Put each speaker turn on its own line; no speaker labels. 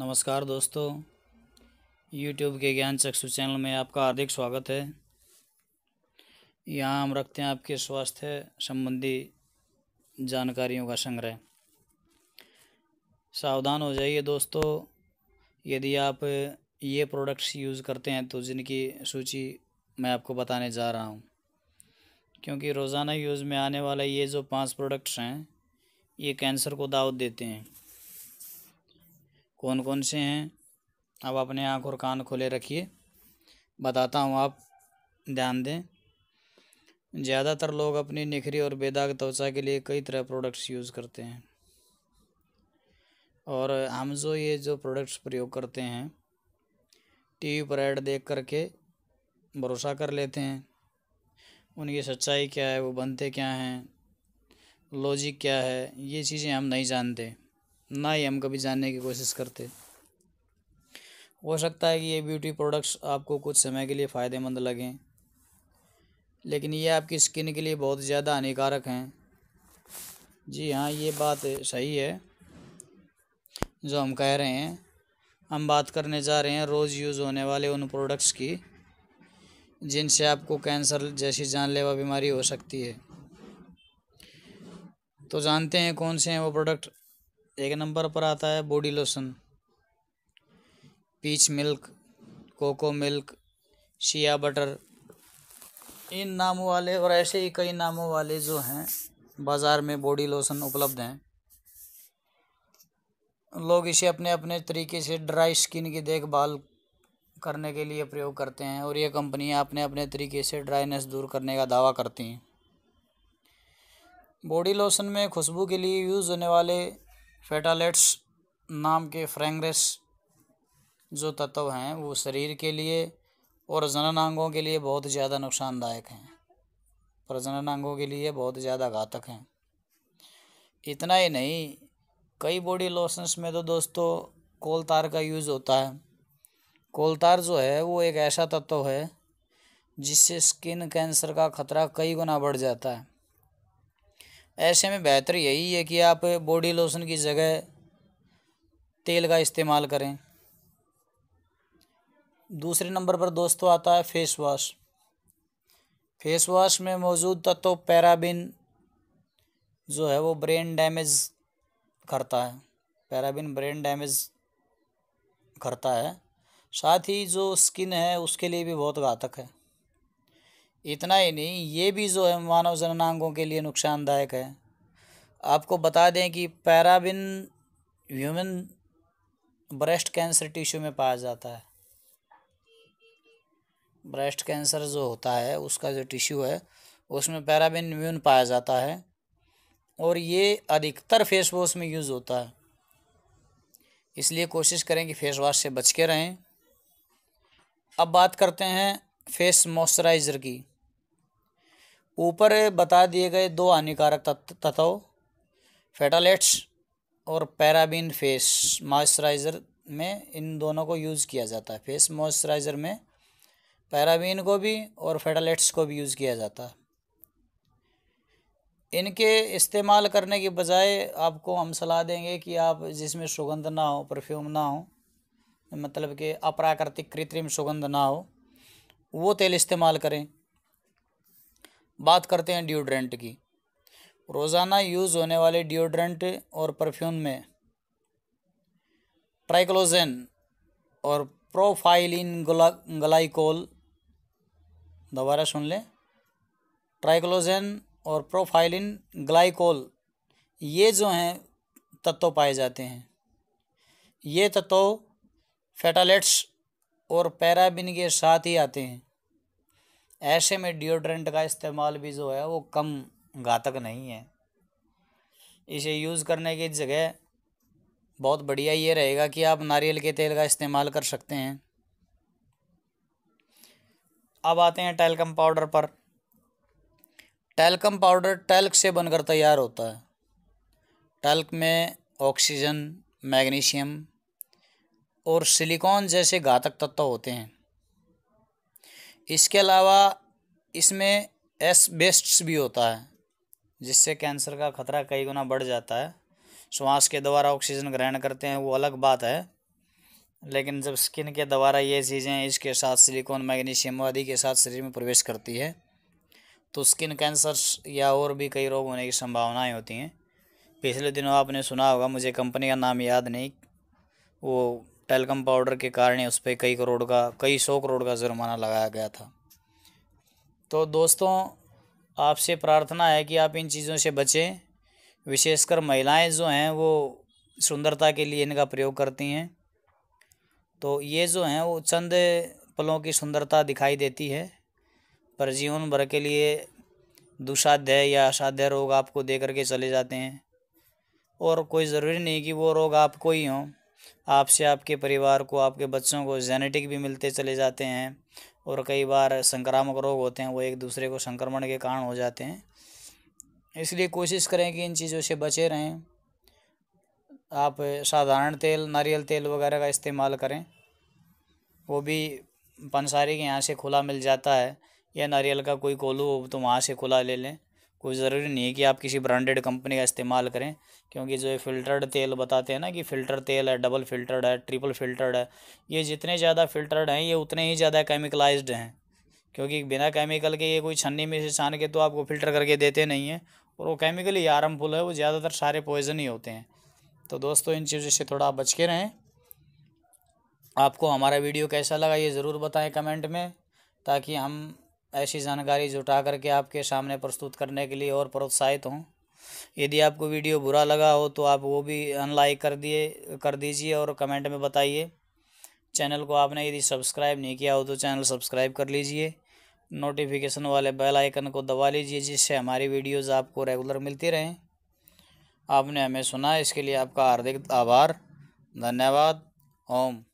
नमस्कार दोस्तों यूट्यूब के ज्ञान चक्षु चैनल में आपका हार्दिक स्वागत है यहाँ हम रखते हैं आपके स्वास्थ्य संबंधी जानकारियों का संग्रह सावधान हो जाइए दोस्तों यदि आप ये प्रोडक्ट्स यूज़ करते हैं तो जिनकी सूची मैं आपको बताने जा रहा हूँ क्योंकि रोज़ाना यूज़ में आने वाले ये जो पांच प्रोडक्ट्स हैं ये कैंसर को दावत देते हैं कौन कौन से हैं अब अपने आँख और कान खुले रखिए बताता हूँ आप ध्यान दें ज़्यादातर लोग अपनी निखरी और बेदाग त्वचा के लिए कई तरह प्रोडक्ट्स यूज़ करते हैं और हम जो ये जो प्रोडक्ट्स प्रयोग करते हैं टीवी पर ऐड देख करके भरोसा कर लेते हैं उनकी सच्चाई क्या है वो बनते क्या हैं लॉजिक क्या है ये चीज़ें हम नहीं जानते ना ही हम कभी जानने की कोशिश करते हो सकता है कि ये ब्यूटी प्रोडक्ट्स आपको कुछ समय के लिए फ़ायदेमंद लगें लेकिन ये आपकी स्किन के लिए बहुत ज़्यादा हानिकारक हैं जी हाँ ये बात सही है जो हम कह रहे हैं हम बात करने जा रहे हैं रोज़ यूज़ होने वाले उन प्रोडक्ट्स की जिनसे आपको कैंसर जैसी जानलेवा बीमारी हो सकती है तो जानते हैं कौन से हैं वो प्रोडक्ट एक नंबर पर आता है body lotion peach milk cocoa milk shea butter इन नामों वाले और ऐसे ही कई नामों वाले जो हैं बाज़ार में बॉडी लोशन उपलब्ध हैं लोग इसे अपने अपने तरीके से ड्राई स्किन की देखभाल करने के लिए प्रयोग करते हैं और ये कंपनियां अपने अपने तरीके से ड्राइनेस दूर करने का दावा करती हैं बॉडी लोशन में खुशबू के लिए यूज़ होने वाले फेटालेट्स नाम के फ्रेंग्रेस जो तत्व हैं वो शरीर के लिए और जननांगों के लिए बहुत ज़्यादा नुकसानदायक हैं प्रजननांगों के लिए बहुत ज़्यादा घातक हैं इतना ही नहीं कई बॉडी लोशंस में तो दोस्तों कोलतार का यूज़ होता है कोलतार जो है वो एक ऐसा तत्व है जिससे स्किन कैंसर का खतरा कई गुना बढ़ जाता है ऐसे में बेहतर यही है कि आप बॉडी लोशन की जगह तेल का इस्तेमाल करें दूसरे नंबर पर दोस्तों आता है फेस वाश फेस वाश में मौजूद तत्व तो पैराबिन जो है वो ब्रेन डैमेज करता है पैराबिन ब्रेन डैमेज करता है साथ ही जो स्किन है उसके लिए भी बहुत घातक है इतना ही नहीं ये भी जो है मानव जननांगों के लिए नुकसानदायक है आपको बता दें कि paraben human breast cancer tissue में पाया जाता है ब्रेस्ट कैंसर जो होता है उसका जो टिश्यू है उसमें पैराबिन इम्यून पाया जाता है और ये अधिकतर फेस वॉश में यूज़ होता है इसलिए कोशिश करें कि फेस वॉश से बच के रहें अब बात करते हैं फेस मॉइस्चराइज़र की ऊपर बता दिए गए दो हानिकारक तत्व फेटालेट्स और पैराबीन फेस मॉइस्चराइज़र में इन दोनों को यूज़ किया जाता है फेस मॉइस्चराइज़र में पैराबीन को भी और फेटालेट्स को भी यूज़ किया जाता है इनके इस्तेमाल करने के बजाय आपको हम सलाह देंगे कि आप जिसमें सुगंध ना हो परफ्यूम ना हो मतलब कि अप्राकृतिक कृत्रिम सुगंध ना हो वो तेल इस्तेमाल करें बात करते हैं डिओड्रेंट की रोज़ाना यूज़ होने वाले डिओड्रेंट और परफ्यूम में ट्राइक्लोजेन और प्रोफाइलिन ग्लाइकोल दोबारा सुन लें ट्राइक्लोजेन और प्रोफाइलिन ग्लाइकोल ये जो हैं तत्व पाए जाते हैं ये तत्व फैटालेट्स और पैराबिन के साथ ही आते हैं ऐसे में डिओड्रेंट का इस्तेमाल भी जो है वो कम घातक नहीं है इसे यूज़ करने की जगह बहुत बढ़िया ये रहेगा कि आप नारियल के तेल का इस्तेमाल कर सकते हैं अब आते हैं टैलकम पाउडर पर टैलकम पाउडर टैल्क से बनकर तैयार होता है टैल्क में ऑक्सीजन मैग्नीशियम और सिलिकॉन जैसे घातक तत्व होते हैं इसके अलावा इसमें एसबेस्ट्स भी होता है जिससे कैंसर का खतरा कई गुना बढ़ जाता है श्वास के द्वारा ऑक्सीजन ग्रहण करते हैं वो अलग बात है लेकिन जब स्किन के द्वारा ये चीज़ें इसके साथ सिलिकॉन मैग्नीशियम आदि के साथ शरीर में प्रवेश करती है तो स्किन कैंसर या और भी कई रोग होने की संभावनाएं होती हैं पिछले दिनों आपने सुना होगा मुझे कंपनी का नाम याद नहीं वो टेलकम पाउडर के कारण उस पर कई करोड़ का कई सौ करोड़ का जुर्माना लगाया गया था तो दोस्तों आपसे प्रार्थना है कि आप इन चीज़ों से बचें विशेषकर महिलाएं जो हैं वो सुंदरता के लिए इनका प्रयोग करती हैं तो ये जो हैं वो चंद पलों की सुंदरता दिखाई देती है पर जीवन भर के लिए दुसाध्य या असाध्य रोग आपको दे करके चले जाते हैं और कोई ज़रूरी नहीं कि वो रोग आपको ही हों आपसे आपके परिवार को आपके बच्चों को जेनेटिक भी मिलते चले जाते हैं और कई बार संक्रामक रोग होते हैं वो एक दूसरे को संक्रमण के कारण हो जाते हैं इसलिए कोशिश करें कि इन चीज़ों से बचे रहें आप साधारण तेल नारियल तेल वगैरह का इस्तेमाल करें वो भी पंसारी के यहाँ से खुला मिल जाता है या नारियल का कोई कोलू हो तो वहाँ से खुला ले लें कोई ज़रूरी नहीं है कि आप किसी ब्रांडेड कंपनी का इस्तेमाल करें क्योंकि जो फ़िल्टर्ड तेल बताते हैं ना कि फ़िल्टर तेल है डबल फ़िल्टर्ड है ट्रिपल फ़िल्टर्ड है ये जितने ज़्यादा फ़िल्टर्ड हैं ये उतने ही ज़्यादा केमिकलाइज्ड हैं क्योंकि बिना केमिकल के ये कोई छन्नी में से छान के तो आपको फ़िल्टर करके देते नहीं हैं और वो केमिकल ही हार्मफुल है वो ज़्यादातर सारे पॉइजन ही होते हैं तो दोस्तों इन चीज़ों से थोड़ा बच के रहें आपको हमारा वीडियो कैसा लगा ये ज़रूर बताएँ कमेंट में ताकि हम ऐसी जानकारी जुटा करके आपके सामने प्रस्तुत करने के लिए और प्रोत्साहित हूँ यदि आपको वीडियो बुरा लगा हो तो आप वो भी अनलाइक कर दिए कर दीजिए और कमेंट में बताइए चैनल को आपने यदि सब्सक्राइब नहीं किया हो तो चैनल सब्सक्राइब कर लीजिए नोटिफिकेशन वाले बेल आइकन को दबा लीजिए जिससे हमारी वीडियोस आपको रेगुलर मिलती रहें आपने हमें सुना इसके लिए आपका हार्दिक आभार धन्यवाद ओम